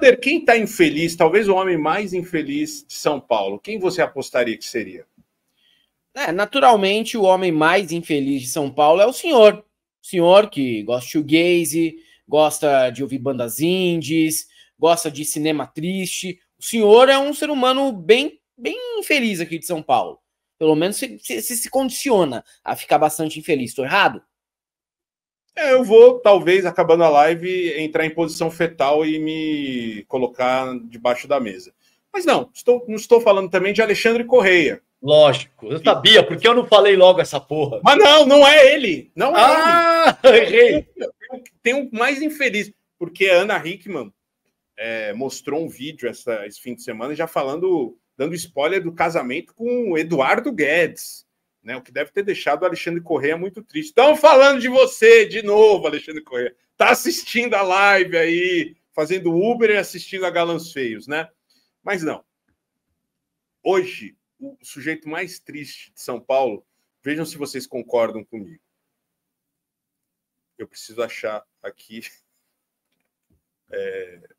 Helder, quem está infeliz, talvez o homem mais infeliz de São Paulo, quem você apostaria que seria? É, naturalmente, o homem mais infeliz de São Paulo é o senhor. O senhor que gosta de shoegaze, gosta de ouvir bandas indies, gosta de cinema triste. O senhor é um ser humano bem, bem infeliz aqui de São Paulo. Pelo menos se, se, se condiciona a ficar bastante infeliz. Estou errado? É, eu vou, talvez, acabando a live, entrar em posição fetal e me colocar debaixo da mesa. Mas não, estou, não estou falando também de Alexandre Correia. Lógico, eu sabia, porque eu não falei logo essa porra. Mas não, não é ele. Não é ah, ele. errei. Tem um mais infeliz, porque a Ana Hickman é, mostrou um vídeo essa, esse fim de semana já falando, dando spoiler do casamento com o Eduardo Guedes né? O que deve ter deixado o Alexandre Corrêa muito triste. Estão falando de você de novo, Alexandre Corrêa. Tá assistindo a live aí, fazendo Uber e assistindo a Galãs Feios, né? Mas não. Hoje, o sujeito mais triste de São Paulo, vejam se vocês concordam comigo. Eu preciso achar aqui. É...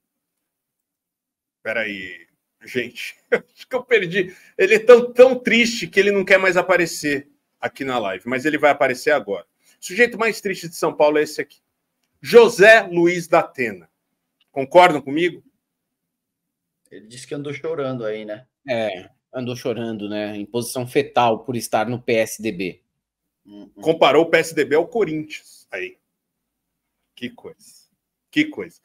Peraí, gente. Acho que eu perdi. Ele é tão, tão triste que ele não quer mais aparecer aqui na live, mas ele vai aparecer agora. O sujeito mais triste de São Paulo é esse aqui. José Luiz da Atena. Concordam comigo? Ele disse que andou chorando aí, né? É, andou chorando, né? Em posição fetal por estar no PSDB. Uhum. Comparou o PSDB ao Corinthians aí. Que coisa. Que coisa.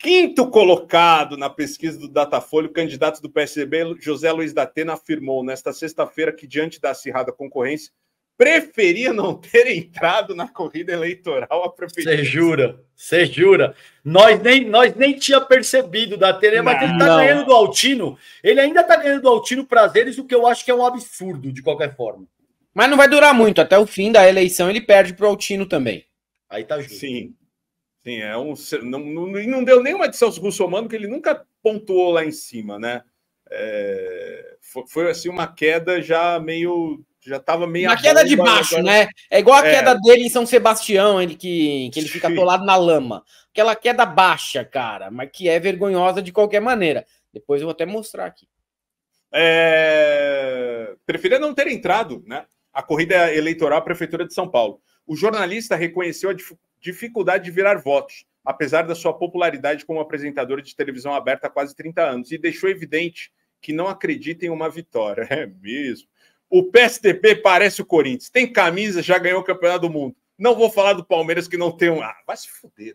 Quinto colocado na pesquisa do Datafolha, o candidato do PSDB, José Luiz da Atena, afirmou nesta sexta-feira que, diante da acirrada concorrência, preferia não ter entrado na corrida eleitoral à preferência. Você jura? Você jura? Nós nem, nós nem tinha percebido da Atena, mas ele está ganhando do Altino. Ele ainda está ganhando do Altino prazeres, o que eu acho que é um absurdo, de qualquer forma. Mas não vai durar muito. Até o fim da eleição ele perde para o Altino também. Aí tá justo. Sim. Sim, é um. Não, não, deu nenhuma de Celso Russomano, que ele nunca pontuou lá em cima, né? É, foi, foi, assim uma queda já meio. Já estava meio. Uma queda bomba, de né? baixo, agora... né? É igual a é. queda dele em São Sebastião, ele que, que ele fica atolado na lama. Aquela queda baixa, cara, mas que é vergonhosa de qualquer maneira. Depois eu vou até mostrar aqui. É... Preferia não ter entrado, né? A corrida eleitoral à Prefeitura de São Paulo. O jornalista reconheceu a dificuldade dificuldade de virar votos, apesar da sua popularidade como apresentadora de televisão aberta há quase 30 anos, e deixou evidente que não acredita em uma vitória. É mesmo. O PSDB parece o Corinthians. Tem camisa, já ganhou o Campeonato do Mundo. Não vou falar do Palmeiras que não tem um. Ah, vai se fuder.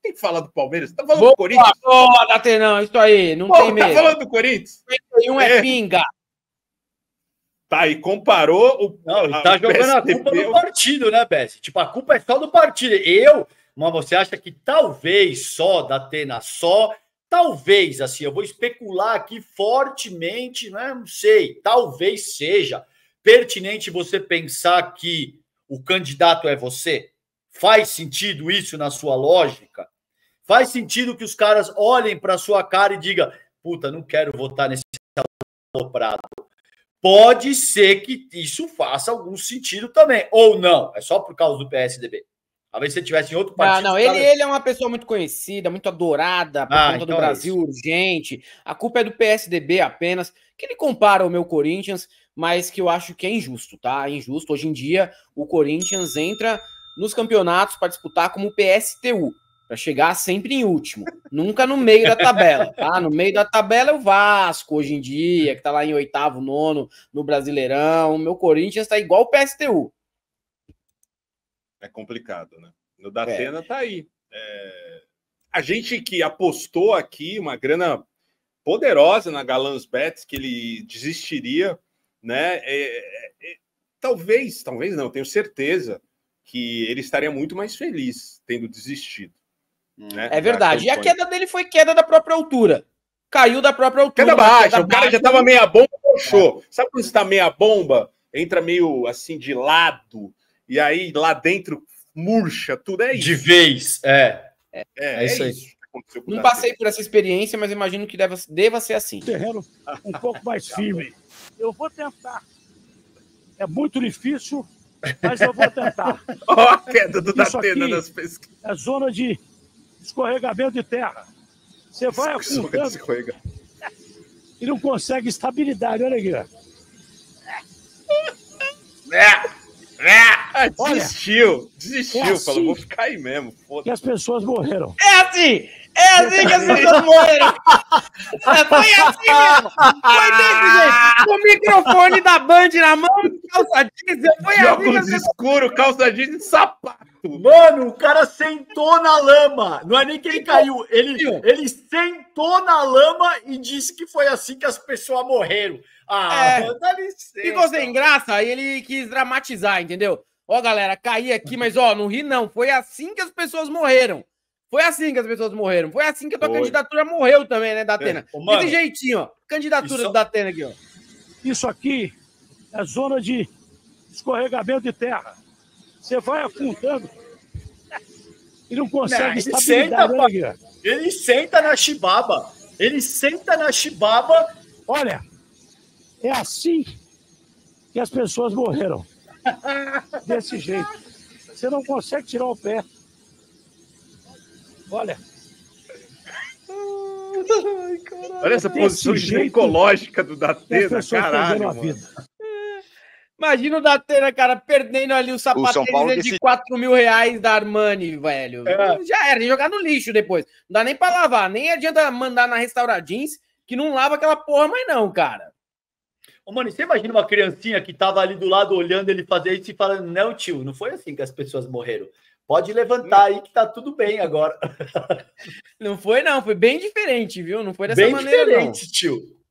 tem que falar do Palmeiras? Tá falando Boa, do Corinthians? Foda, não, isso aí, não Pô, tem tá mesmo. Tá falando do Corinthians? Um é, é pinga. Tá, e comparou o. Não, ele tá jogando a culpa do partido, né, Bessi? Tipo, a culpa é só do partido. Eu, mas você acha que talvez só da Atena só, talvez, assim, eu vou especular aqui fortemente, né? Não sei, talvez seja pertinente você pensar que o candidato é você? Faz sentido isso na sua lógica? Faz sentido que os caras olhem para sua cara e digam: puta, não quero votar nesse prato. Pode ser que isso faça algum sentido também, ou não, é só por causa do PSDB. Talvez se tivesse em outro ah, partido. Ah, não, ele, ele é uma pessoa muito conhecida, muito adorada por ah, conta então do é Brasil é urgente. A culpa é do PSDB apenas, que ele compara o meu Corinthians, mas que eu acho que é injusto, tá? É injusto. Hoje em dia, o Corinthians entra nos campeonatos para disputar como PSTU, para chegar sempre em último, nunca no meio da tabela, tá? No meio da tabela é o Vasco hoje em dia, que tá lá em oitavo, nono no Brasileirão. O meu Corinthians tá igual o PSTU. É complicado, né? No Datena é. tá aí. É... A gente que apostou aqui uma grana poderosa na Galãs Betts, que ele desistiria, né? É, é, é... talvez, talvez não, tenho certeza que ele estaria muito mais feliz tendo desistido. Né? É verdade. E a queda dele foi queda da própria altura. Caiu da própria altura. Queda baixa, queda o cara baixa. já estava meia bomba, puxou. É. Sabe quando está meia bomba, entra meio assim de lado, e aí lá dentro murcha, tudo é isso. De vez, é. é. É, é, é isso aí. Não passei por essa experiência, mas imagino que deva, deva ser assim. Terreno um pouco mais firme. Eu vou tentar. É muito difícil, mas eu vou tentar. Ó, oh, a queda do Datena nas pesquisas. É zona de escorregamento de terra. Você vai afundando e não consegue estabilidade. Olha aqui. Né? Né? Ah, desistiu, desistiu, é assim falou, vou ficar aí mesmo. E as pessoas morreram. É assim! É assim que as pessoas morreram! É, foi assim mesmo! Foi desse jeito! Com o microfone da Band na mão, calça jeans, foi assim. Óculos escuro, calça jeans e sapato. Mano, o cara sentou na lama. Não é nem que ele então, caiu. Ele, ele sentou na lama e disse que foi assim que as pessoas morreram. Ah, é, dá licença. Ficou sem graça, aí ele quis dramatizar, entendeu? Ó, galera, caí aqui, mas ó, não ri não. Foi assim que as pessoas morreram. Foi assim que as pessoas morreram. Foi assim que a tua foi. candidatura morreu também, né, Datena? É. mano, Desse jeitinho, ó. Candidatura isso... da Datena aqui, ó. Isso aqui é zona de escorregamento de terra. Você vai afundando e não consegue não, ele senta, né, Ele senta na chibaba. Ele senta na chibaba. Olha, é assim que as pessoas morreram. Desse jeito. Você não consegue tirar o pé. Olha. Ai, Olha essa posição ginecológica do Datena, caralho. A vida. Imagina o Datena, cara, perdendo ali o sapatênis decide... de 4 mil reais da Armani, velho. É. Já era, tem jogar no lixo depois. Não dá nem pra lavar, nem adianta mandar na Restauradins, que não lava aquela porra mais não, cara. Ô, mano, você imagina uma criancinha que tava ali do lado olhando ele fazer isso e falando, não, tio, não foi assim que as pessoas morreram. Pode levantar aí que tá tudo bem agora. não foi não, foi bem diferente, viu? Não foi dessa bem maneira diferente, não. tio.